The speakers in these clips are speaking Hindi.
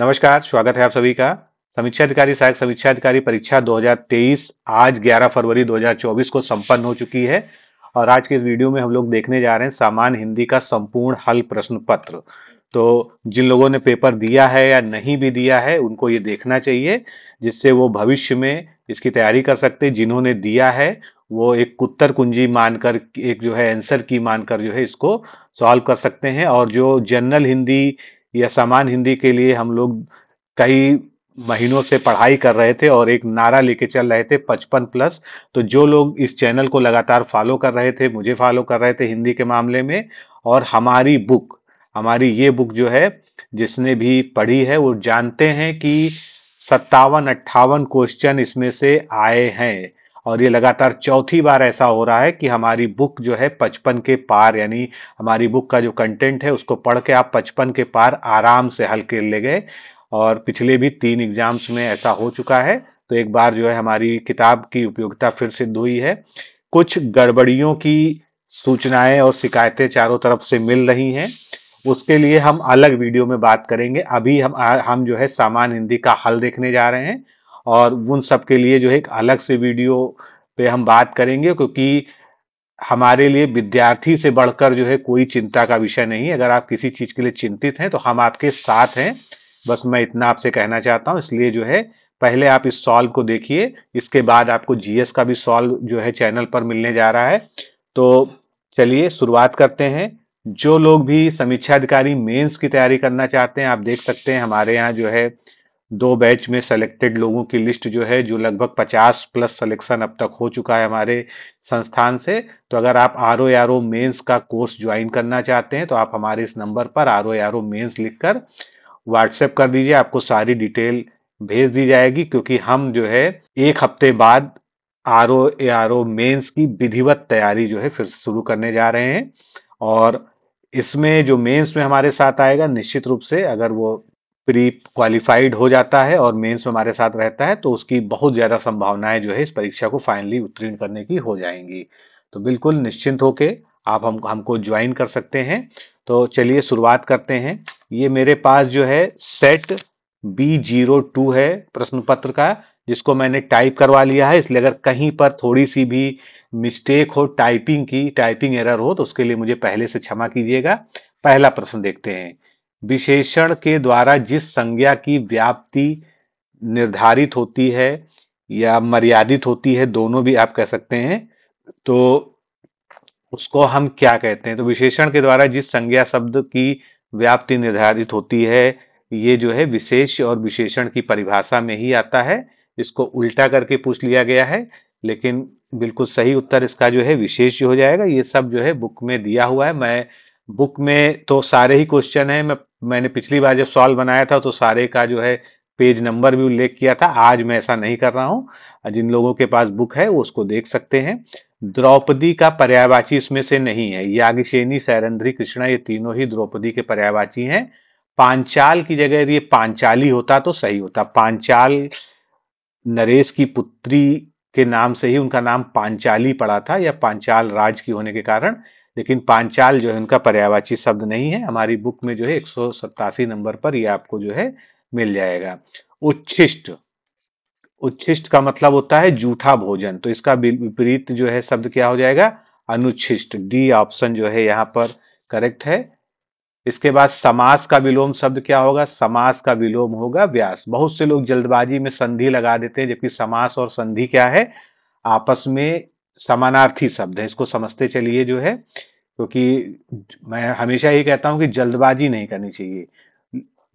नमस्कार स्वागत है आप सभी का समीक्षा अधिकारी सहायक समीक्षा अधिकारी परीक्षा 2023 आज 11 फरवरी 2024 को संपन्न हो चुकी है और आज के इस वीडियो में हम लोग देखने जा रहे हैं सामान्य हिंदी का संपूर्ण हल प्रश्न पत्र तो जिन लोगों ने पेपर दिया है या नहीं भी दिया है उनको ये देखना चाहिए जिससे वो भविष्य में इसकी तैयारी कर सकते जिन्होंने दिया है वो एक कुत्तर कुंजी मानकर एक जो है आंसर की मानकर जो है इसको सॉल्व कर सकते हैं और जो जनरल हिंदी यह सामान्य हिंदी के लिए हम लोग कई महीनों से पढ़ाई कर रहे थे और एक नारा लेके चल रहे थे पचपन प्लस तो जो लोग इस चैनल को लगातार फॉलो कर रहे थे मुझे फॉलो कर रहे थे हिंदी के मामले में और हमारी बुक हमारी ये बुक जो है जिसने भी पढ़ी है वो जानते हैं कि सत्तावन अट्ठावन क्वेश्चन इसमें से आए हैं और ये लगातार चौथी बार ऐसा हो रहा है कि हमारी बुक जो है पचपन के पार यानी हमारी बुक का जो कंटेंट है उसको पढ़ के आप पचपन के पार आराम से हल कर ले गए और पिछले भी तीन एग्जाम्स में ऐसा हो चुका है तो एक बार जो है हमारी किताब की उपयोगिता फिर सिद्ध हुई है कुछ गड़बड़ियों की सूचनाएं और शिकायतें चारों तरफ से मिल रही हैं उसके लिए हम अलग वीडियो में बात करेंगे अभी हम हम जो है सामान्य हिंदी का हल देखने जा रहे हैं और उन सब के लिए जो है एक अलग से वीडियो पे हम बात करेंगे क्योंकि हमारे लिए विद्यार्थी से बढ़कर जो है कोई चिंता का विषय नहीं अगर आप किसी चीज़ के लिए चिंतित हैं तो हम आपके साथ हैं बस मैं इतना आपसे कहना चाहता हूँ इसलिए जो है पहले आप इस सॉल्व को देखिए इसके बाद आपको जीएस का भी सॉल्व जो है चैनल पर मिलने जा रहा है तो चलिए शुरुआत करते हैं जो लोग भी समीक्षा अधिकारी मेंस की तैयारी करना चाहते हैं आप देख सकते हैं हमारे यहाँ जो है दो बैच में सेलेक्टेड लोगों की लिस्ट जो है जो लगभग 50 प्लस सिलेक्शन अब तक हो चुका है हमारे संस्थान से तो अगर आप R O R O mains का कोर्स ज्वाइन करना चाहते हैं तो आप हमारे इस नंबर पर R O R O mains लिख कर व्हाट्सएप कर दीजिए आपको सारी डिटेल भेज दी जाएगी क्योंकि हम जो है एक हफ्ते बाद R O R O mains की विधिवत तैयारी जो है फिर शुरू करने जा रहे हैं और इसमें जो मेंस में हमारे साथ आएगा निश्चित रूप से अगर वो प्री क्वालिफाइड हो जाता है और मेंस में हमारे साथ रहता है तो उसकी बहुत ज़्यादा संभावनाएं जो है इस परीक्षा को फाइनली उत्तीर्ण करने की हो जाएंगी तो बिल्कुल निश्चिंत होके आप हम हमको ज्वाइन कर सकते हैं तो चलिए शुरुआत करते हैं ये मेरे पास जो है सेट बी जीरो टू है प्रश्न पत्र का जिसको मैंने टाइप करवा लिया है इसलिए अगर कहीं पर थोड़ी सी भी मिस्टेक हो टाइपिंग की टाइपिंग एरर हो तो उसके लिए मुझे पहले से क्षमा कीजिएगा पहला प्रश्न देखते हैं विशेषण के द्वारा जिस संज्ञा की व्याप्ति निर्धारित होती है या मर्यादित होती है दोनों भी आप कह सकते हैं तो उसको हम क्या कहते हैं तो विशेषण के द्वारा जिस संज्ञा शब्द की व्याप्ति निर्धारित होती है ये जो है विशेष और विशेषण की परिभाषा में ही आता है इसको उल्टा करके पूछ लिया गया है लेकिन बिल्कुल सही उत्तर इसका जो है विशेष हो जाएगा ये सब जो है बुक में दिया हुआ है मैं बुक में तो सारे ही क्वेश्चन है मैं मैंने पिछली बार जब सॉल्व बनाया था तो सारे का जो है पेज नंबर भी उल्लेख किया था आज मैं ऐसा नहीं कर रहा हूं जिन लोगों के पास बुक है वो उसको देख सकते हैं द्रौपदी का पर्यायवाची इसमें से नहीं है यागिशेनी सैरंद्री कृष्णा ये तीनों ही द्रौपदी के पर्यायवाची हैं पांचाल की जगह ये पांचाली होता तो सही होता पांचाल नरेश की पुत्री के नाम से ही उनका नाम पांचाली पड़ा था या पांचाल राज की होने के कारण लेकिन पांचाल जो है उनका पर्यावाची शब्द नहीं है हमारी बुक में जो है एक नंबर पर ये आपको जो है मिल जाएगा उच्छिष्ट उच्छिष्ट का मतलब होता है जूठा भोजन तो इसका विपरीत जो है शब्द क्या हो जाएगा अनुच्छिष्ट डी ऑप्शन जो है यहाँ पर करेक्ट है इसके बाद समास का विलोम शब्द क्या होगा समास का विलोम होगा व्यास बहुत से लोग जल्दबाजी में संधि लगा देते हैं जबकि समास और संधि क्या है आपस में समानार्थी शब्द है इसको समझते चलिए जो है क्योंकि तो मैं हमेशा ये कहता हूं कि जल्दबाजी नहीं करनी चाहिए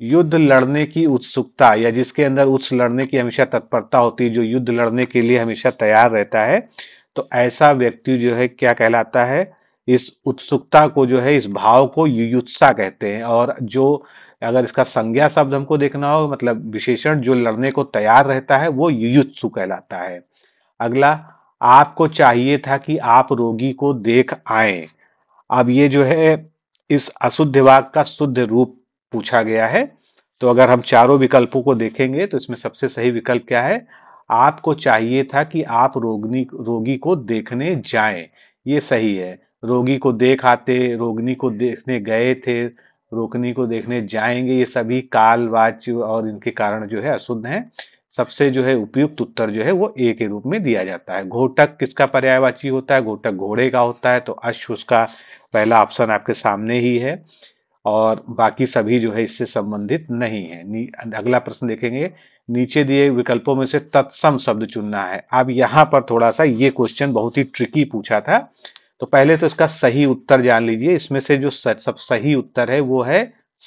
युद्ध लड़ने की उत्सुकता या जिसके अंदर उच्च लड़ने की हमेशा तत्परता होती है जो युद्ध लड़ने के लिए हमेशा तैयार रहता है तो ऐसा व्यक्ति जो है क्या कहलाता है इस उत्सुकता को जो है इस भाव को युयुत्सा कहते हैं और जो अगर इसका संज्ञा शब्द हमको देखना हो मतलब विशेषण जो लड़ने को तैयार रहता है वो युयुत्सु कहलाता है अगला आपको चाहिए था कि आप रोगी को देख आए अब ये जो है इस अशुद्ध वाक का शुद्ध रूप पूछा गया है तो अगर हम चारों विकल्पों को देखेंगे तो इसमें सबसे सही विकल्प क्या है आपको चाहिए था कि आप रोगनी रोगी को देखने जाएं ये सही है रोगी को देख आते रोगनी को देखने गए थे रोगनी को देखने जाएंगे ये सभी कालवाच और इनके कारण जो है अशुद्ध हैं सबसे जो है उपयुक्त उत्तर जो है वो ए के रूप में दिया जाता है घोटक किसका पर्यायवाची होता है घोटक घोड़े का होता है तो अश्व उसका पहला ऑप्शन आपके सामने ही है और बाकी सभी जो है इससे संबंधित नहीं है अगला प्रश्न देखेंगे नीचे दिए विकल्पों में से तत्सम शब्द चुनना है अब यहाँ पर थोड़ा सा ये क्वेश्चन बहुत ही ट्रिकी पूछा था तो पहले तो इसका सही उत्तर जान लीजिए इसमें से जो सब सही उत्तर है वो है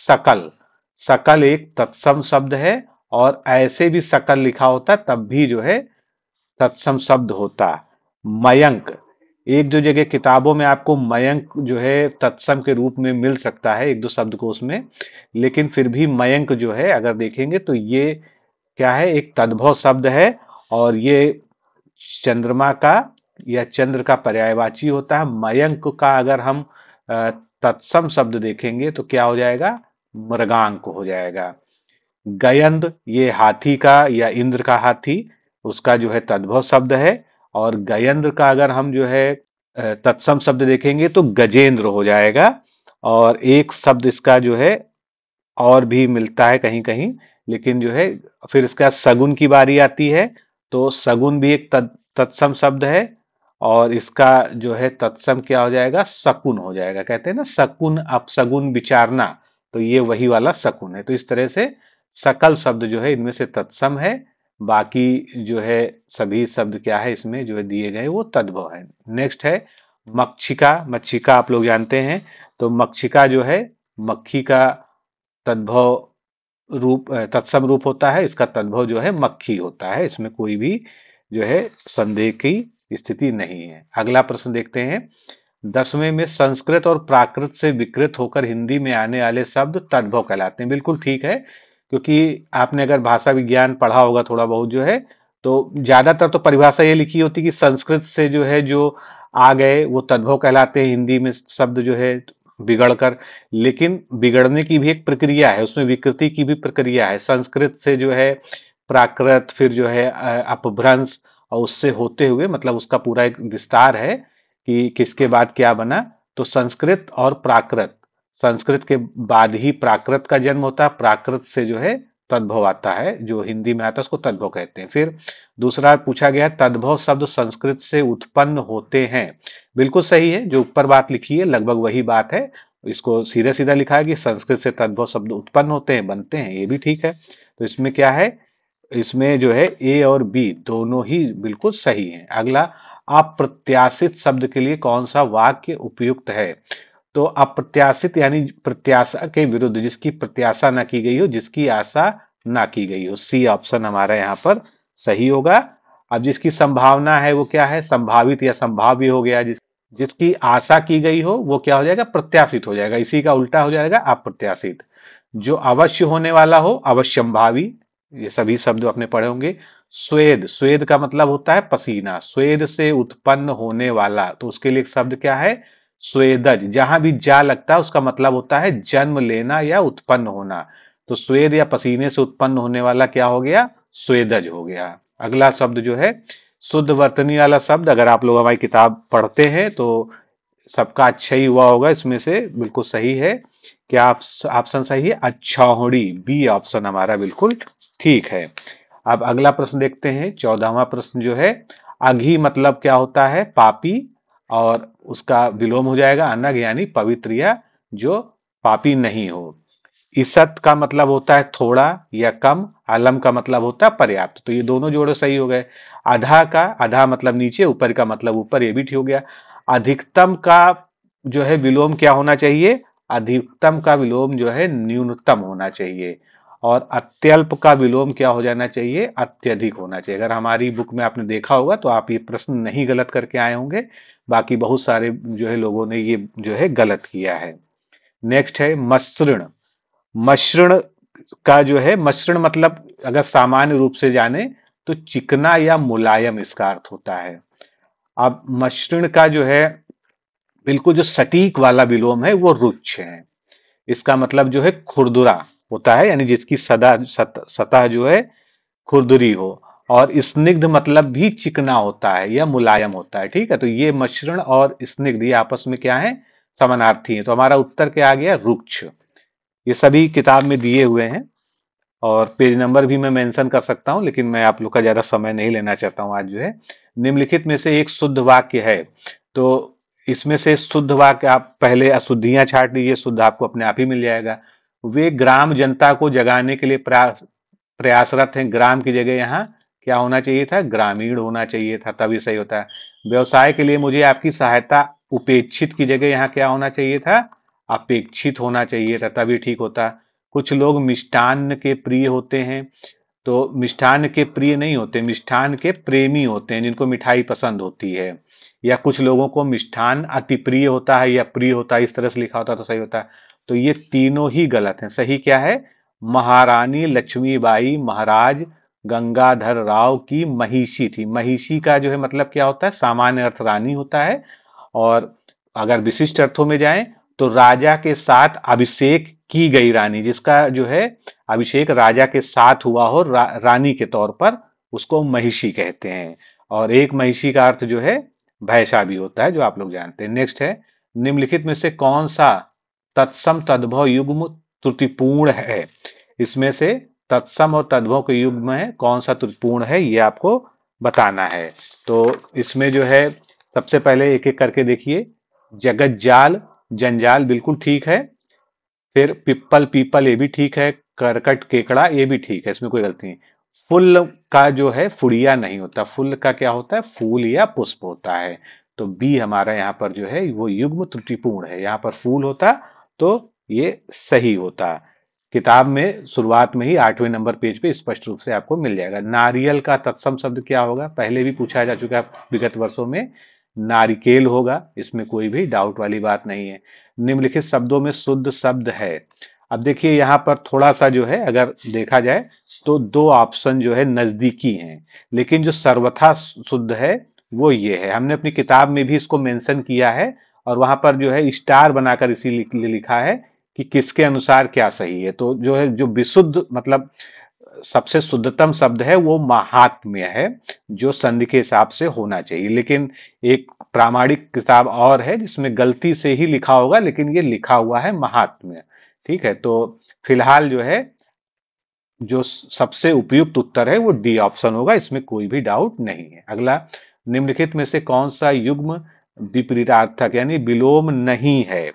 सकल सकल एक तत्सम शब्द है और ऐसे भी सकल लिखा होता तब भी जो है तत्सम शब्द होता मयंक एक जो जगह किताबों में आपको मयंक जो है तत्सम के रूप में मिल सकता है एक दो शब्द को उसमें लेकिन फिर भी मयंक जो है अगर देखेंगे तो ये क्या है एक तद्भव शब्द है और ये चंद्रमा का या चंद्र का पर्यायवाची होता है मयंक का अगर हम तत्सम शब्द देखेंगे तो क्या हो जाएगा मृगांक हो जाएगा गयंद ये हाथी का या इंद्र का हाथी उसका जो है तद्भव शब्द है और गयंद्र का अगर हम जो है तत्सम शब्द देखेंगे तो गजेंद्र हो जाएगा और एक शब्द इसका जो है और भी मिलता है कहीं कहीं लेकिन जो है फिर इसका सगुन की बारी आती है तो सगुन भी एक तत्सम शब्द है और इसका जो है तत्सम क्या हो जाएगा शकुन हो जाएगा कहते हैं ना शकुन अपसगुन विचारना तो ये वही वाला शकुन है तो इस तरह से सकल शब्द जो है इनमें से तत्सम है बाकी जो है सभी शब्द क्या है इसमें जो है दिए गए वो तद्भव है नेक्स्ट है मक्षिका मक्षिका आप लोग जानते हैं तो मक्षिका जो है मक्खी का तद्भव रूप तत्सम रूप होता है इसका तद्भव जो है मक्खी होता है इसमें कोई भी जो है संदेह की स्थिति नहीं है अगला प्रश्न देखते हैं दसवें में संस्कृत और प्राकृत से विकृत होकर हिंदी में आने वाले शब्द तद्भव कहलाते हैं बिल्कुल ठीक है क्योंकि आपने अगर भाषा विज्ञान पढ़ा होगा थोड़ा बहुत जो है तो ज़्यादातर तो परिभाषा ये लिखी होती कि संस्कृत से जो है जो आ गए वो तद्भव कहलाते हैं हिंदी में शब्द जो है बिगड़ कर लेकिन बिगड़ने की भी एक प्रक्रिया है उसमें विकृति की भी प्रक्रिया है संस्कृत से जो है प्राकृत फिर जो है अपभ्रंश और उससे होते हुए मतलब उसका पूरा एक विस्तार है कि किसके बाद क्या बना तो संस्कृत और प्राकृत संस्कृत के बाद ही प्राकृत का जन्म होता है प्राकृत से जो है तद्भव आता है जो हिंदी में आता है उसको तद्भव कहते हैं फिर दूसरा पूछा गया तद्भव शब्द संस्कृत से उत्पन्न होते हैं बिल्कुल सही है जो ऊपर बात लिखी है लगभग वही बात है इसको सीधे सीधा लिखा है कि संस्कृत से तद्भव शब्द उत्पन्न होते हैं बनते हैं ये भी ठीक है तो इसमें क्या है इसमें जो है ए और बी दोनों ही बिल्कुल सही है अगला अप्रत्याशित शब्द के लिए कौन सा वाक्य उपयुक्त है तो अप्रत्याशित यानी प्रत्याशा के विरुद्ध जिसकी प्रत्याशा ना की गई हो जिसकी आशा ना की गई हो सी ऑप्शन हमारा यहाँ पर सही होगा अब जिसकी संभावना है वो क्या है संभावित या संभाव्य हो गया जिस जिसकी आशा की गई हो वो क्या हो जाएगा प्रत्याशित हो जाएगा इसी का उल्टा हो जाएगा अप्रत्याशित जो अवश्य होने वाला हो अवश्यंभावी ये सभी शब्द अपने पढ़े होंगे स्वेद स्वेद का मतलब होता है पसीना स्वेद से उत्पन्न होने वाला तो उसके लिए एक शब्द क्या है स्वेदज जहां भी जा लगता है उसका मतलब होता है जन्म लेना या उत्पन्न होना तो स्वेद या पसीने से उत्पन्न होने वाला क्या हो गया स्वेदज हो गया अगला शब्द जो है शुद्ध वर्तनी वाला शब्द अगर आप लोग हमारी किताब पढ़ते हैं तो सबका अच्छा ही हुआ होगा इसमें से बिल्कुल सही है क्या आप ऑप्शन सही है होड़ी बी ऑप्शन हमारा बिल्कुल ठीक है अब अगला प्रश्न देखते हैं चौदहवा प्रश्न जो है अघी मतलब क्या होता है पापी और उसका विलोम हो जाएगा अनग यानी पवित्र या जो पापी नहीं हो इसत का मतलब होता है थोड़ा या कम आलम का मतलब होता है पर्याप्त तो ये दोनों जोड़े सही हो गए आधा का आधा मतलब नीचे ऊपर का मतलब ऊपर ये भी ठीक हो गया अधिकतम का जो है विलोम क्या होना चाहिए अधिकतम का विलोम जो है न्यूनतम होना चाहिए और अत्यल्प का विलोम क्या हो जाना चाहिए अत्यधिक होना चाहिए अगर हमारी बुक में आपने देखा होगा तो आप ये प्रश्न नहीं गलत करके आए होंगे बाकी बहुत सारे जो है लोगों ने ये जो है गलत किया है नेक्स्ट है मश्रण मश्रण का जो है मश्रण मतलब अगर सामान्य रूप से जाने तो चिकना या मुलायम इसका अर्थ होता है अब मश्रण का जो है बिल्कुल जो सटीक वाला विलोम है वो रुच्छ है इसका मतलब जो है खुरदुरा होता है यानी जिसकी सदा सतह जो है खुरदरी हो और स्निग्ध मतलब भी चिकना होता है या मुलायम होता है ठीक है तो ये मिश्रण और स्निग्ध ये आपस में क्या है समानार्थी है तो हमारा उत्तर क्या आ गया रुक्ष ये सभी किताब में दिए हुए हैं और पेज नंबर भी मैं मेंशन कर सकता हूं लेकिन मैं आप लोग का ज़्यादा समय नहीं लेना चाहता हूं आज जो है निम्नलिखित में से एक शुद्ध वाक्य है तो इसमें से शुद्ध वाक्य आप पहले अशुद्धियां छाट लीजिए शुद्ध आपको अपने आप ही मिल जाएगा वे ग्राम जनता को जगाने के लिए प्रयास प्रयासरत हैं ग्राम की जगह यहाँ क्या होना चाहिए था ग्रामीण होना चाहिए था तभी सही होता है व्यवसाय के लिए मुझे आपकी सहायता उपेक्षित की जगह यहाँ क्या होना चाहिए था अपेक्षित होना चाहिए था तभी ठीक होता कुछ लोग मिष्ठान के प्रिय होते हैं तो मिष्ठान के प्रिय नहीं होते मिष्ठान के प्रेमी होते हैं जिनको मिठाई पसंद होती है या कुछ लोगों को मिष्ठान अति प्रिय होता है या प्रिय होता है इस तरह से लिखा होता तो सही होता है तो ये तीनों ही गलत हैं सही क्या है महारानी लक्ष्मीबाई महाराज गंगाधर राव की महिषी थी महिषी का जो है मतलब क्या होता है सामान्य अर्थ रानी होता है और अगर विशिष्ट अर्थों में जाएं तो राजा के साथ अभिषेक की गई रानी जिसका जो है अभिषेक राजा के साथ हुआ हो रा, रानी के तौर पर उसको महिषी कहते हैं और एक महिषी का अर्थ जो है भैसा भी होता है जो आप लोग जानते हैं नेक्स्ट है निम्नलिखित में से कौन सा तत्सम तद्भव युग्म त्रुटिपूर्ण है इसमें से तत्सम और तद्भव के युग्म है कौन सा त्रुटिपूर्ण है ये आपको बताना है तो इसमें जो है सबसे पहले एक एक करके देखिए जगत जाल जंजाल बिल्कुल ठीक है फिर पिप्पल पीपल ये भी ठीक है करकट केकड़ा ये भी ठीक है इसमें कोई गलती नहीं फुल का जो है फुड़िया नहीं होता फुल का क्या होता है फूल या पुष्प होता है तो बी हमारा यहाँ पर जो है वो युग्म त्रुटिपूर्ण है यहाँ पर फूल होता तो ये सही होता किताब में शुरुआत में ही आठवें नंबर पेज पे स्पष्ट रूप से आपको मिल जाएगा नारियल का तत्सम शब्द क्या होगा पहले भी पूछा जा चुका है विगत वर्षों में नारिकेल होगा इसमें कोई भी डाउट वाली बात नहीं है निम्नलिखित शब्दों में शुद्ध शब्द है अब देखिए यहाँ पर थोड़ा सा जो है अगर देखा जाए तो दो ऑप्शन जो है नज़दीकी हैं लेकिन जो सर्वथा शुद्ध है वो ये है हमने अपनी किताब में भी इसको मेंशन किया है और वहां पर जो है स्टार बनाकर इसीलिए लिखा है कि किसके अनुसार क्या सही है तो जो है जो विशुद्ध मतलब सबसे शुद्धतम शब्द है वो महात्म्य है जो संधि के हिसाब से होना चाहिए लेकिन एक प्रामाणिक किताब और है जिसमें गलती से ही लिखा होगा लेकिन ये लिखा हुआ है महात्म्य ठीक है तो फिलहाल जो है जो सबसे उपयुक्त उत्तर है वो डी ऑप्शन होगा इसमें कोई भी डाउट नहीं है अगला निम्नलिखित में से कौन सा युग्म विपरीतार्थक यानी विलोम नहीं है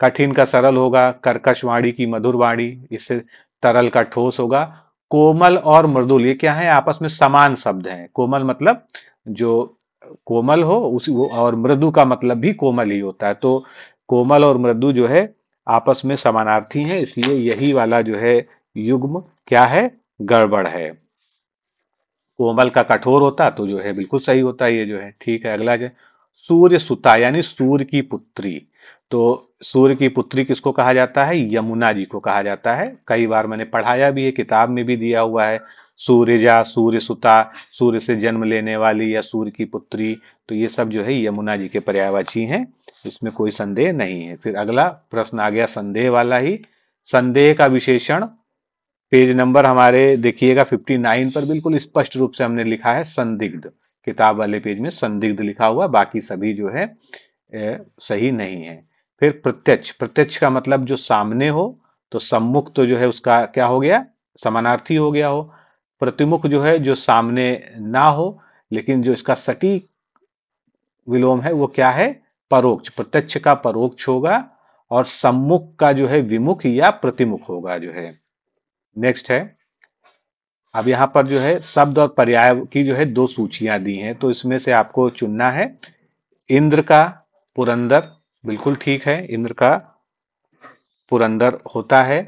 कठिन का सरल होगा कर्कश वाणी की मधुर वाणी इससे तरल का ठोस होगा कोमल और मृदुल ये क्या है आपस में समान शब्द हैं कोमल मतलब जो कोमल हो उस वो और मृदु का मतलब भी कोमल ही होता है तो कोमल और मृदु जो है आपस में समानार्थी हैं इसलिए यही वाला जो है युग्म क्या है गड़बड़ है कोमल का कठोर होता तो जो है बिल्कुल सही होता है ये जो है ठीक है अगला जो सूर्य सुता यानी सूर्य की पुत्री तो सूर्य की पुत्री किसको कहा जाता है यमुना जी को कहा जाता है कई बार मैंने पढ़ाया भी है किताब में भी दिया हुआ है सूर्यजा सूर्य सुता सूर्य से जन्म लेने वाली या सूर्य की पुत्री तो ये सब जो है यमुना जी के पर्यावाची हैं इसमें कोई संदेह नहीं है फिर अगला प्रश्न आ गया संदेह वाला ही संदेह का विशेषण पेज नंबर हमारे देखिएगा 59 पर बिल्कुल स्पष्ट रूप से हमने लिखा है संदिग्ध किताब वाले पेज में संदिग्ध लिखा हुआ बाकी सभी जो है ए, सही नहीं है फिर प्रत्यक्ष प्रत्यक्ष का मतलब जो सामने हो तो सम्मुख तो जो है उसका क्या हो गया समानार्थी हो गया हो प्रतिमुख जो है जो सामने ना हो लेकिन जो इसका सटीक विलोम है वो क्या है परोक्ष प्रत्यक्ष का परोक्ष होगा और सम्मुख का जो है विमुख या प्रतिमुख होगा जो है नेक्स्ट है अब यहाँ पर जो है शब्द और पर्याय की जो है दो सूचियां दी हैं तो इसमें से आपको चुनना है इंद्र का पुरंदर बिल्कुल ठीक है इंद्र का पुरंदर होता है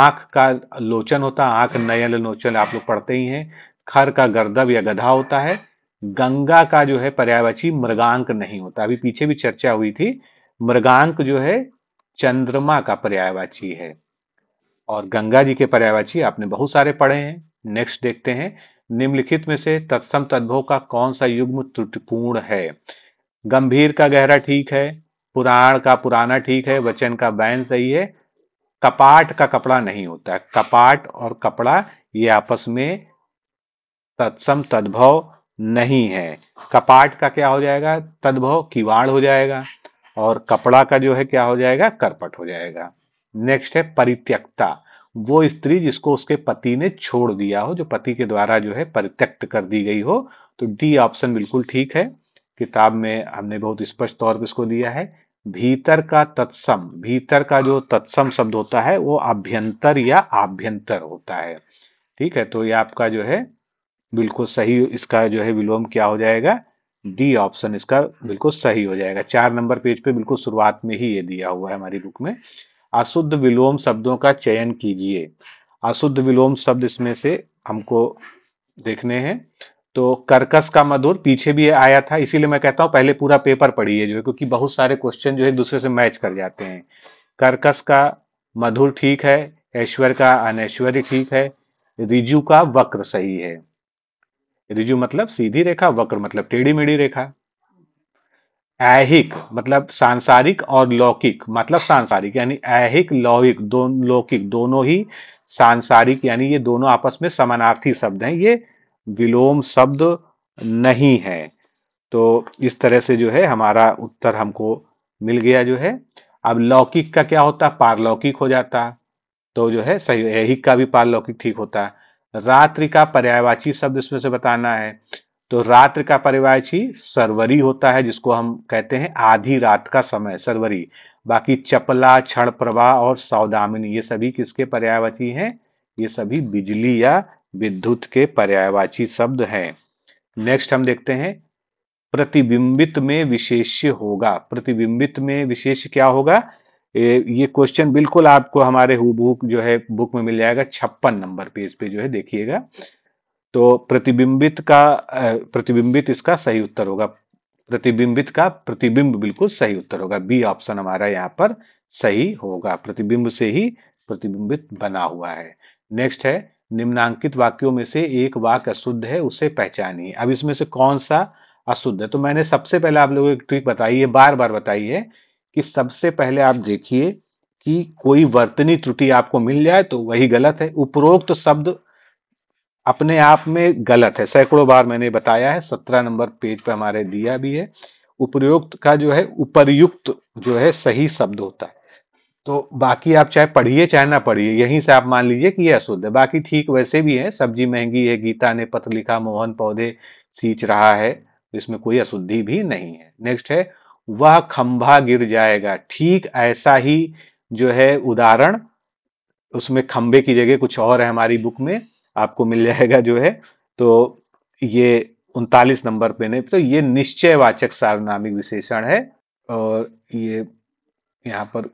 आंख का लोचन होता है आंख नयन लोचन आप लोग पढ़ते ही हैं खर का गर्दव या गधा होता है गंगा का जो है पर्यायवाची मृगांक नहीं होता अभी पीछे भी चर्चा हुई थी मृगांक जो है चंद्रमा का पर्यायवाची है और गंगा जी के पर्यायवाची आपने बहुत सारे पढ़े हैं नेक्स्ट देखते हैं निम्नलिखित में से तत्सम तद्भव का कौन सा युग्म त्रुटिपूर्ण है गंभीर का गहरा ठीक है पुराण का पुराना ठीक है वचन का बैन सही है कपाट का कपड़ा नहीं होता है कपाट और कपड़ा ये आपस में तत्सम तद्भव नहीं है कपाट का क्या हो जाएगा तद्भव किवाड़ हो जाएगा और कपड़ा का जो है क्या हो जाएगा करपट हो जाएगा नेक्स्ट है परित्यक्ता वो स्त्री जिसको उसके पति ने छोड़ दिया हो जो पति के द्वारा जो है परित्यक्त कर दी गई हो तो डी ऑप्शन बिल्कुल ठीक है किताब में हमने बहुत स्पष्ट तौर पर इसको दिया है भीतर का तत्सम भीतर का जो तत्सम शब्द होता है वो अभ्यंतर या आभ्यंतर होता है ठीक है तो ये आपका जो है बिल्कुल सही इसका जो है विलोम क्या हो जाएगा डी ऑप्शन इसका बिल्कुल सही हो जाएगा चार नंबर पेज पे बिल्कुल शुरुआत में ही ये दिया हुआ है हमारी बुक में अशुद्ध विलोम शब्दों का चयन कीजिए अशुद्ध विलोम शब्द इसमें से हमको देखने हैं तो कर्कस का मधुर पीछे भी आया था इसीलिए मैं कहता हूं पहले पूरा पेपर पढ़िए जो है क्योंकि बहुत सारे क्वेश्चन जो है दूसरे से मैच कर जाते हैं कर्कस का मधुर ठीक है ऐश्वर्य का अनैश्वर्य ठीक है रिजु का वक्र सही है रिजु मतलब सीधी रेखा वक्र मतलब टेढ़ी मेढ़ी रेखा ऐहिक मतलब सांसारिक और लौकिक मतलब सांसारिक यानी ऐहिक लौकिक दोनों लौकिक दोनों ही सांसारिक यानी ये दोनों आपस में समानार्थी शब्द हैं ये विलोम शब्द नहीं है तो इस तरह से जो है हमारा उत्तर हमको मिल गया जो है अब लौकिक का क्या होता पारलौकिक हो जाता तो जो है सही ऐहिक का भी पारलौकिक ठीक होता रात्रि का पर्यायवाची शब्द इसमें से बताना है तो रात्र का परिवायची सरवरी होता है जिसको हम कहते हैं आधी रात का समय सरवरी बाकी चपला क्षण प्रवाह और सौदामिनी ये सभी किसके पर्यायवाची हैं ये सभी बिजली या विद्युत के पर्यायवाची शब्द हैं नेक्स्ट हम देखते हैं प्रतिबिंबित में विशेष होगा प्रतिबिंबित में विशेष क्या होगा ये क्वेश्चन बिल्कुल आपको हमारे बुक जो है बुक में मिल जाएगा छप्पन नंबर पेज पे जो है देखिएगा तो प्रतिबिंबित का प्रतिबिंबित इसका सही उत्तर होगा प्रतिबिंबित का प्रतिबिंब बिल्कुल सही उत्तर होगा बी ऑप्शन हमारा यहाँ पर सही होगा प्रतिबिंब से ही प्रतिबिंबित बना हुआ है नेक्स्ट है निम्नांकित वाक्यों में से एक वाक्य अशुद्ध है उसे पहचानिए अब इसमें से कौन सा अशुद्ध है तो मैंने सबसे पहले आप लोगों को एक ट्रिक बताई है बार बार बताई है कि सबसे पहले आप देखिए कि कोई वर्तनी त्रुटि आपको मिल जाए तो वही गलत है उपरोक्त तो शब्द अपने आप में गलत है सैकड़ों बार मैंने बताया है सत्रह नंबर पेज पर पे हमारे दिया भी है उपयुक्त का जो है उपरयुक्त जो है सही शब्द होता है तो बाकी आप चाहे पढ़िए चाहे ना पढ़िए यहीं से आप मान लीजिए कि यह अशुद्ध है बाकी ठीक वैसे भी है सब्जी महंगी है गीता ने पत्र लिखा मोहन पौधे सींच रहा है इसमें कोई अशुद्धि भी नहीं है नेक्स्ट है वह खंभा गिर जाएगा ठीक ऐसा ही जो है उदाहरण उसमें खंभे की जगह कुछ और है हमारी बुक में आपको मिल जाएगा जो है तो ये उनतालीस नंबर पे नहीं तो ये निश्चयवाचक सार्वनामिक विशेषण है और ये यहाँ पर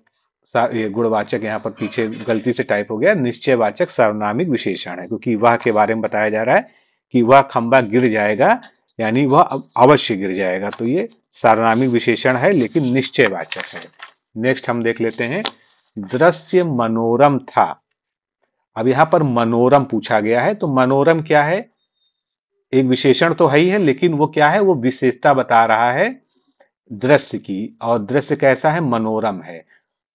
ये गुणवाचक यहाँ पर पीछे गलती से टाइप हो गया निश्चयवाचक सार्वनामिक विशेषण है क्योंकि वह के बारे में बताया जा रहा है कि वह खंबा गिर जाएगा यानी वह अवश्य गिर जाएगा तो ये सार्वनामिक विशेषण है लेकिन निश्चय वाचक है नेक्स्ट हम देख लेते हैं दृश्य मनोरम था अब यहां पर मनोरम पूछा गया है तो मनोरम क्या है एक विशेषण तो है ही है लेकिन वो क्या है वो विशेषता बता रहा है दृश्य की और दृश्य कैसा है मनोरम है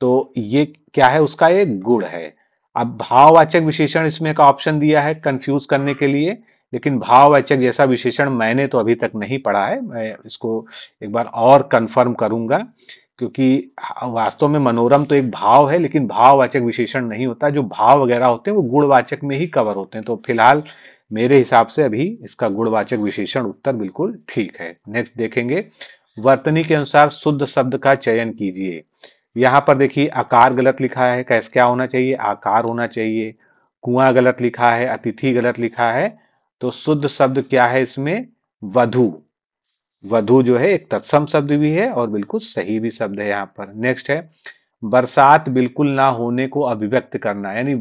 तो ये क्या है उसका एक गुण है अब भाववाचक विशेषण इसमें का ऑप्शन दिया है कंफ्यूज करने के लिए लेकिन भाववाचक जैसा विशेषण मैंने तो अभी तक नहीं पढ़ा है मैं इसको एक बार और कंफर्म करूंगा क्योंकि हाँ, वास्तव में मनोरम तो एक भाव है लेकिन भाववाचक विशेषण नहीं होता जो भाव वगैरह होते हैं वो गुणवाचक में ही कवर होते हैं तो फिलहाल मेरे हिसाब से अभी इसका गुणवाचक विशेषण उत्तर बिल्कुल ठीक है नेक्स्ट देखेंगे वर्तनी के अनुसार शुद्ध शब्द का चयन कीजिए यहाँ पर देखिए आकार गलत लिखा है कैसे क्या होना चाहिए आकार होना चाहिए कुआं गलत लिखा है अतिथि गलत लिखा है तो शुद्ध शब्द क्या है इसमें वधु वधु जो है एक तत्सम शब्द भी है और बिल्कुल सही भी शब्द है यहाँ पर नेक्स्ट है बरसात बिल्कुल ना होने को अभिव्यक्त करना यानी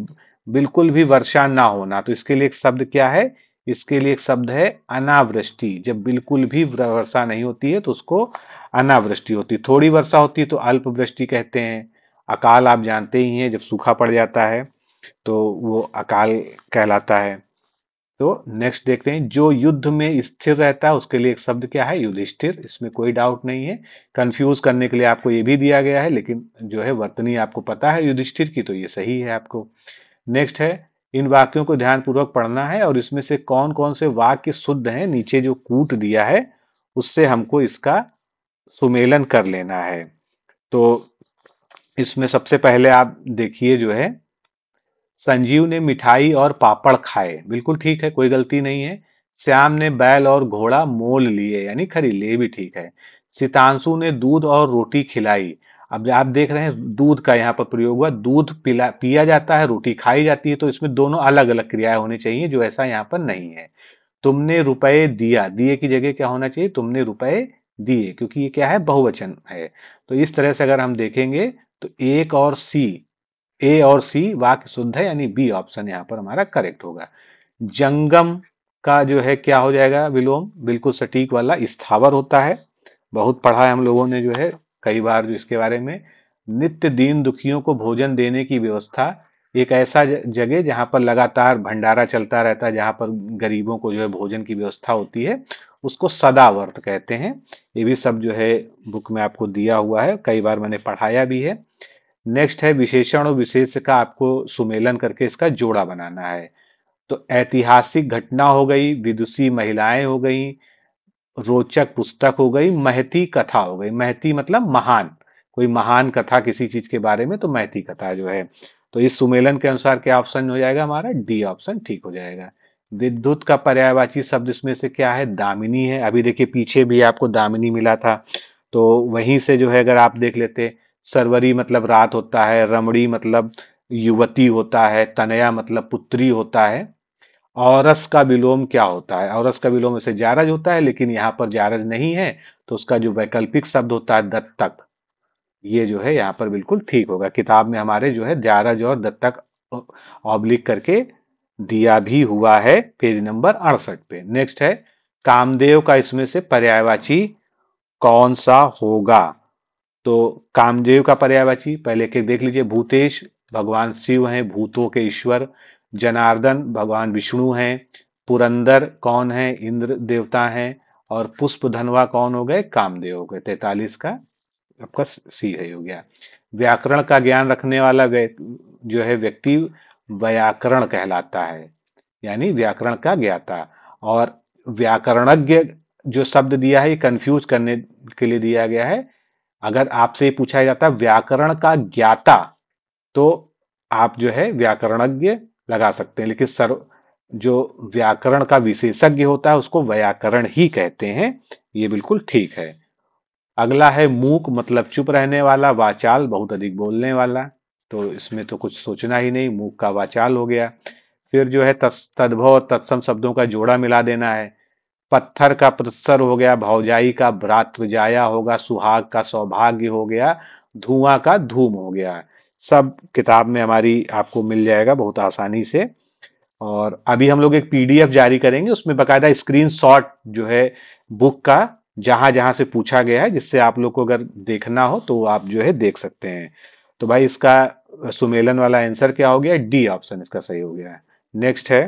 बिल्कुल भी वर्षा ना होना तो इसके लिए एक शब्द क्या है इसके लिए एक शब्द है अनावृष्टि जब बिल्कुल भी वर्षा नहीं होती है तो उसको अनावृष्टि होती है थोड़ी वर्षा होती है तो अल्पवृष्टि कहते हैं अकाल आप जानते ही हैं जब सूखा पड़ जाता है तो वो अकाल कहलाता है तो नेक्स्ट देखते हैं जो युद्ध में स्थिर रहता है उसके लिए एक शब्द क्या है युधिष्ठिर इसमें कोई डाउट नहीं है कंफ्यूज करने के लिए आपको ये भी दिया गया है लेकिन जो है वर्तनी आपको पता है युधिष्ठिर की तो ये सही है आपको नेक्स्ट है इन वाक्यों को ध्यानपूर्वक पढ़ना है और इसमें से कौन कौन से वाक्य शुद्ध हैं नीचे जो कूट दिया है उससे हमको इसका सुमेलन कर लेना है तो इसमें सबसे पहले आप देखिए जो है संजीव ने मिठाई और पापड़ खाए बिल्कुल ठीक है कोई गलती नहीं है श्याम ने बैल और घोड़ा मोल लिए यानी खरीद लिए भी ठीक है सितांशु ने दूध और रोटी खिलाई अब आप देख रहे हैं दूध का यहाँ पर प्रयोग हुआ दूध पिला पिया जाता है रोटी खाई जाती है तो इसमें दोनों अलग अलग क्रियाएं होनी चाहिए जो ऐसा यहाँ पर नहीं है तुमने रुपए दिया दिए की जगह क्या होना चाहिए तुमने रुपए दिए क्योंकि ये क्या है बहुवचन है तो इस तरह से अगर हम देखेंगे तो एक और सी ए और सी वाक्य शुद्ध है यानी बी ऑप्शन यहाँ पर हमारा करेक्ट होगा जंगम का जो है क्या हो जाएगा विलोम बिल्कुल सटीक वाला स्थावर होता है बहुत पढ़ा है हम लोगों ने जो है कई बार जो इसके बारे में नित्य दीन दुखियों को भोजन देने की व्यवस्था एक ऐसा जगह जहाँ पर लगातार भंडारा चलता रहता है जहाँ पर गरीबों को जो है भोजन की व्यवस्था होती है उसको सदावर्त कहते हैं ये भी सब जो है बुक में आपको दिया हुआ है कई बार मैंने पढ़ाया भी है नेक्स्ट है विशेषण और विशेष का आपको सुमेलन करके इसका जोड़ा बनाना है तो ऐतिहासिक घटना हो गई विदुषी महिलाएं हो गई रोचक पुस्तक हो गई महती कथा हो गई महती मतलब महान कोई महान कथा किसी चीज के बारे में तो महती कथा जो है तो इस सुमेलन के अनुसार क्या ऑप्शन हो जाएगा हमारा डी ऑप्शन ठीक हो जाएगा विद्युत का पर्यायवाची शब्द इसमें से क्या है दामिनी है अभी देखिए पीछे भी आपको दामिनी मिला था तो वहीं से जो है अगर आप देख लेते सरवरी मतलब रात होता है रमणी मतलब युवती होता है तनया मतलब पुत्री होता है औरस का विलोम क्या होता है औरस का विलोम इसे जारज होता है लेकिन यहाँ पर जारज नहीं है तो उसका जो वैकल्पिक शब्द होता है दत्तक ये जो है यहाँ पर बिल्कुल ठीक होगा किताब में हमारे जो है जारज और दत्तक ऑब्लिक करके दिया भी हुआ है पेज नंबर अड़सठ पे नेक्स्ट है कामदेव का इसमें से पर्यायवाची कौन सा होगा तो कामदेव का पर्यायवाची पहले के देख लीजिए भूतेश भगवान शिव हैं भूतों के ईश्वर जनार्दन भगवान विष्णु हैं पुरंदर कौन है इंद्र देवता हैं और पुष्प धनवा कौन हो गए कामदेव हो गए तैतालीस का आपका सी है हो गया व्याकरण का ज्ञान रखने वाला जो है व्यक्ति व्याकरण कहलाता है यानी व्याकरण का ज्ञाता और व्याकरणज्ञ जो शब्द दिया है ये कंफ्यूज करने के लिए दिया गया है अगर आपसे पूछा जाता है व्याकरण का ज्ञाता तो आप जो है व्याकरणज्ञ लगा सकते हैं लेकिन सर्व जो व्याकरण का विशेषज्ञ होता है उसको व्याकरण ही कहते हैं ये बिल्कुल ठीक है अगला है मूक मतलब चुप रहने वाला वाचाल बहुत अधिक बोलने वाला तो इसमें तो कुछ सोचना ही नहीं मूक का वाचाल हो गया फिर जो है तस तद्भव तत्सम शब्दों का जोड़ा मिला देना है पत्थर का प्रसर हो गया भौजाई का जाया होगा सुहाग का सौभाग्य हो गया धुआं का धूम हो गया सब किताब में हमारी आपको मिल जाएगा बहुत आसानी से और अभी हम लोग एक पीडीएफ जारी करेंगे उसमें बकायदा स्क्रीन शॉट जो है बुक का जहां जहां से पूछा गया है जिससे आप लोग को अगर देखना हो तो आप जो है देख सकते हैं तो भाई इसका सुमेलन वाला आंसर क्या हो गया डी ऑप्शन इसका सही हो गया नेक्स्ट है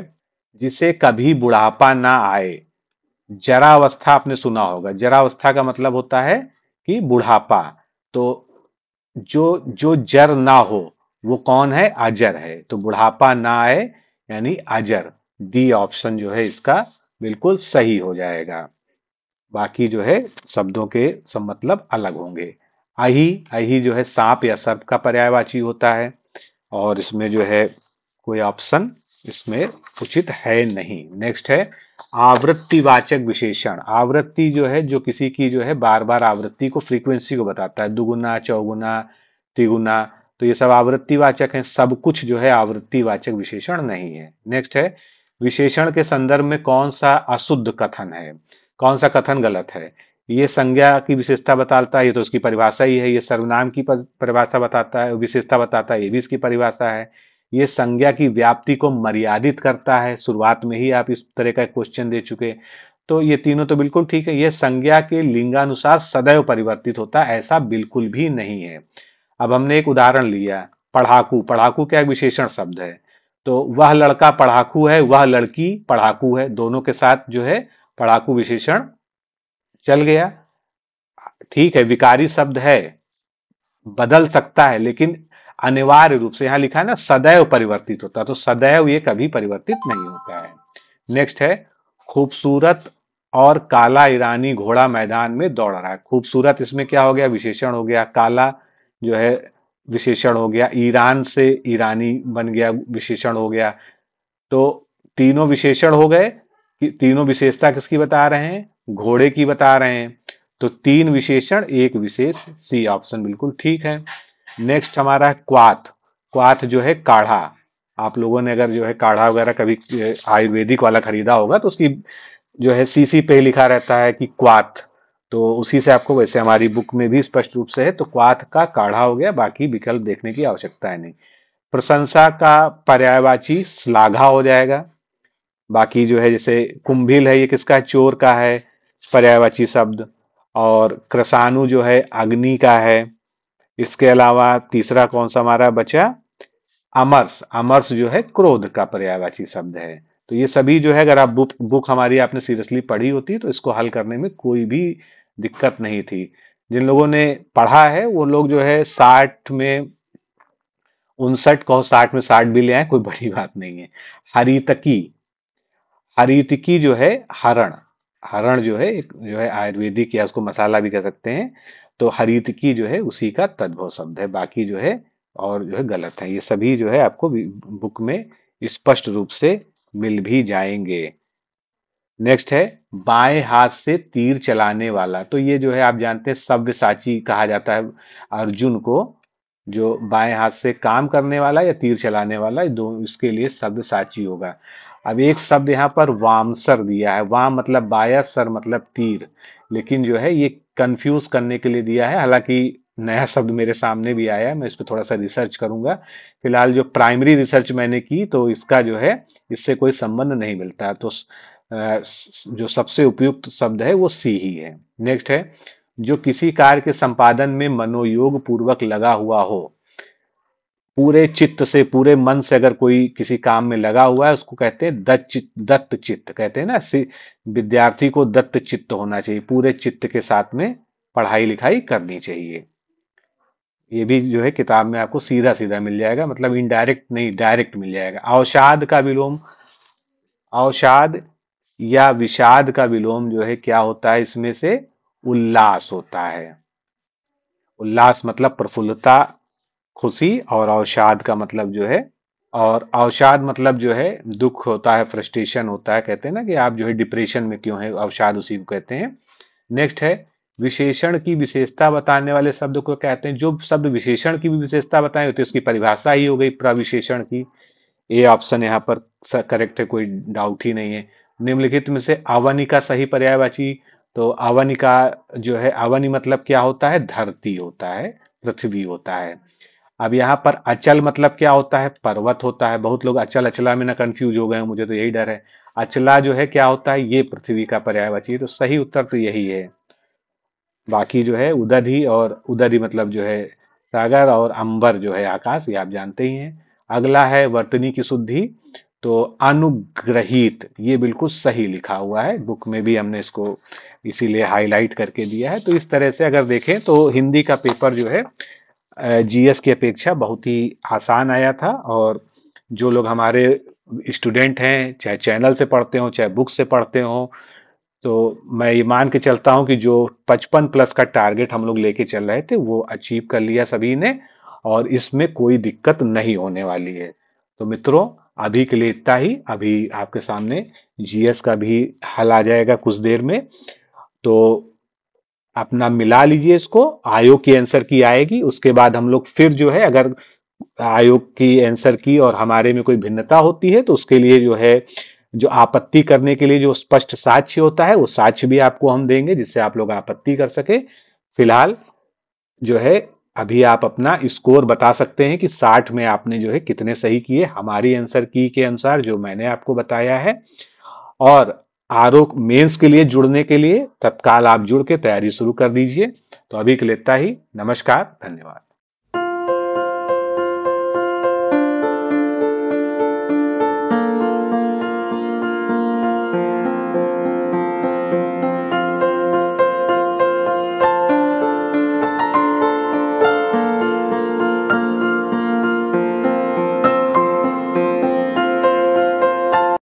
जिसे कभी बुढ़ापा ना आए जरावस्था आपने सुना होगा जरावस्था का मतलब होता है कि बुढ़ापा तो जो जो जर ना हो वो कौन है अजर है तो बुढ़ापा ना आए यानी अजर डी ऑप्शन जो है इसका बिल्कुल सही हो जाएगा बाकी जो है शब्दों के सब मतलब अलग होंगे अही अही जो है सांप या सर्प का पर्यायवाची होता है और इसमें जो है कोई ऑप्शन इसमें उचित है नहीं नेक्स्ट है आवृत्तिवाचक विशेषण आवृत्ति जो है जो किसी की जो है बार बार आवृत्ति को फ्रीक्वेंसी को बताता है दुगुना चौगुना तिगुना तो ये सब आवृत्तिवाचक है सब कुछ जो है आवृत्तिवाचक विशेषण नहीं है नेक्स्ट है विशेषण के संदर्भ में कौन सा अशुद्ध कथन है कौन सा कथन गलत है ये संज्ञा की विशेषता बताता है ये तो उसकी परिभाषा ही है ये सर्वनाम की परिभाषा बताता है विशेषता बताता है ये भी इसकी परिभाषा है ये संज्ञा की व्याप्ति को मर्यादित करता है शुरुआत में ही आप इस तरह का क्वेश्चन दे चुके तो ये तीनों तो बिल्कुल ठीक है यह संज्ञा के लिंगानुसार सदैव परिवर्तित होता है ऐसा बिल्कुल भी नहीं है अब हमने एक उदाहरण लिया पढ़ाकू पढ़ाकू क्या विशेषण शब्द है तो वह लड़का पढ़ाकू है वह लड़की पढ़ाकू है दोनों के साथ जो है पढ़ाकू विशेषण चल गया ठीक है विकारी शब्द है बदल सकता है लेकिन अनिवार्य रूप से यहां लिखा है ना सदैव परिवर्तित होता है तो सदैव ये कभी परिवर्तित नहीं होता है नेक्स्ट है खूबसूरत और काला ईरानी घोड़ा मैदान में दौड़ रहा है खूबसूरत इसमें क्या हो गया विशेषण हो गया काला जो है विशेषण हो गया ईरान से ईरानी बन गया विशेषण हो गया तो तीनों विशेषण हो गए कि तीनों विशेषता किसकी बता रहे हैं घोड़े की बता रहे हैं तो तीन विशेषण एक विशेष सी ऑप्शन बिल्कुल ठीक है नेक्स्ट हमारा है क्वाथ क्वाथ जो है काढ़ा आप लोगों ने अगर जो है काढ़ा वगैरह कभी आयुर्वेदिक वाला खरीदा होगा तो उसकी जो है सीसी पे लिखा रहता है कि क्वाथ तो उसी से आपको वैसे हमारी बुक में भी स्पष्ट रूप से है तो क्वाथ का काढ़ा हो गया बाकी विकल्प देखने की आवश्यकता है नहीं प्रशंसा का पर्यायवाची श्लाघा हो जाएगा बाकी जो है जैसे कुंभिल है ये किसका है चोर का है पर्यायवाची शब्द और क्रसानु जो है अग्नि का है इसके अलावा तीसरा कौन सा हमारा बचा अमर्स अमर्स जो है क्रोध का पर्यायवाची शब्द है तो ये सभी जो है अगर आप बुक बुक हमारी आपने सीरियसली पढ़ी होती तो इसको हल करने में कोई भी दिक्कत नहीं थी जिन लोगों ने पढ़ा है वो लोग जो है साठ में उनसठ कहो साठ में साठ भी ले आए कोई बड़ी बात नहीं है हरितकी हरितकी जो है हरण हरण जो है एक जो है आयुर्वेदिक या उसको मसाला भी कह सकते हैं तो हरित की जो है उसी का तद्भव शब्द है बाकी जो है और जो है गलत है ये सभी जो है आपको बुक में स्पष्ट रूप से मिल भी जाएंगे नेक्स्ट है बाएं हाथ से तीर चलाने वाला तो ये जो है आप जानते हैं सव्य साची कहा जाता है अर्जुन को जो बाएं हाथ से काम करने वाला या तीर चलाने वाला दो इसके लिए शब्द साची होगा अब एक शब्द यहाँ पर वामसर दिया है वाम मतलब बाया सर मतलब तीर लेकिन जो है ये कंफ्यूज करने के लिए दिया है हालांकि नया शब्द मेरे सामने भी आया है मैं इस पर थोड़ा सा रिसर्च करूंगा फिलहाल जो प्राइमरी रिसर्च मैंने की तो इसका जो है इससे कोई संबंध नहीं मिलता तो जो सबसे उपयुक्त शब्द है वो सी ही है नेक्स्ट है जो किसी कार्य के संपादन में मनोयोग पूर्वक लगा हुआ हो पूरे चित्त से पूरे मन से अगर कोई किसी काम में लगा हुआ है उसको कहते हैं दत्त दत्त चित्त कहते हैं ना विद्यार्थी को दत्त चित्त होना चाहिए पूरे चित्त के साथ में पढ़ाई लिखाई करनी चाहिए ये भी जो है किताब में आपको सीधा सीधा मिल जाएगा मतलब इनडायरेक्ट नहीं डायरेक्ट मिल जाएगा अवसाद का विलोम अवसाद या विषाद का विलोम जो है क्या होता है इसमें से उल्लास होता है उल्लास मतलब प्रफुल्लता खुशी और अवसाद का मतलब जो है और अवसाद मतलब जो है दुख होता है फ्रस्ट्रेशन होता है कहते हैं ना कि आप जो है डिप्रेशन में क्यों है अवसाद उसी को कहते हैं नेक्स्ट है विशेषण की विशेषता बताने वाले शब्द को कहते हैं जो शब्द विशेषण की भी विशेषता होती है उसकी परिभाषा ही हो गई प्रविशेषण की ए ऑप्शन यहाँ पर करेक्ट है कोई डाउट ही नहीं है निम्नलिखित में से आवनी का सही पर्यायवाची तो आवनी का जो है आवनी मतलब क्या होता है धरती होता है पृथ्वी होता है अब यहाँ पर अचल मतलब क्या होता है पर्वत होता है बहुत लोग अचल अचला में ना कंफ्यूज हो गए मुझे तो यही डर है अचला जो है क्या होता है ये पृथ्वी का पर्याय है तो सही उत्तर तो यही है बाकी जो है उदधि और उदधि मतलब जो है सागर और अंबर जो है आकाश ये आप जानते ही हैं अगला है वर्तनी की शुद्धि तो अनुग्रहित ये बिल्कुल सही लिखा हुआ है बुक में भी हमने इसको इसीलिए हाईलाइट करके दिया है तो इस तरह से अगर देखें तो हिंदी का पेपर जो है जीएस की अपेक्षा बहुत ही आसान आया था और जो लोग हमारे स्टूडेंट हैं चाहे चैनल से पढ़ते हों चाहे बुक से पढ़ते हों तो मैं ये मान के चलता हूँ कि जो पचपन प्लस का टारगेट हम लोग लेके चल रहे थे वो अचीव कर लिया सभी ने और इसमें कोई दिक्कत नहीं होने वाली है तो मित्रों अभी के लिए इतना ही अभी आपके सामने जीएस का भी हल आ जाएगा कुछ देर में तो अपना मिला लीजिए इसको आयोग की आंसर की आएगी उसके बाद हम लोग फिर जो है अगर आयोग की आंसर की और हमारे में कोई भिन्नता होती है तो उसके लिए जो है जो आपत्ति करने के लिए जो स्पष्ट साक्ष्य होता है वो साक्ष्य भी आपको हम देंगे जिससे आप लोग आपत्ति कर सके फिलहाल जो है अभी आप अपना स्कोर बता सकते हैं कि 60 में आपने जो है कितने सही किए हमारी आंसर की के अनुसार जो मैंने आपको बताया है और आरोप मेंस के लिए जुड़ने के लिए तत्काल आप जुड़ के तैयारी शुरू कर दीजिए तो अभी के लिए इतना ही नमस्कार धन्यवाद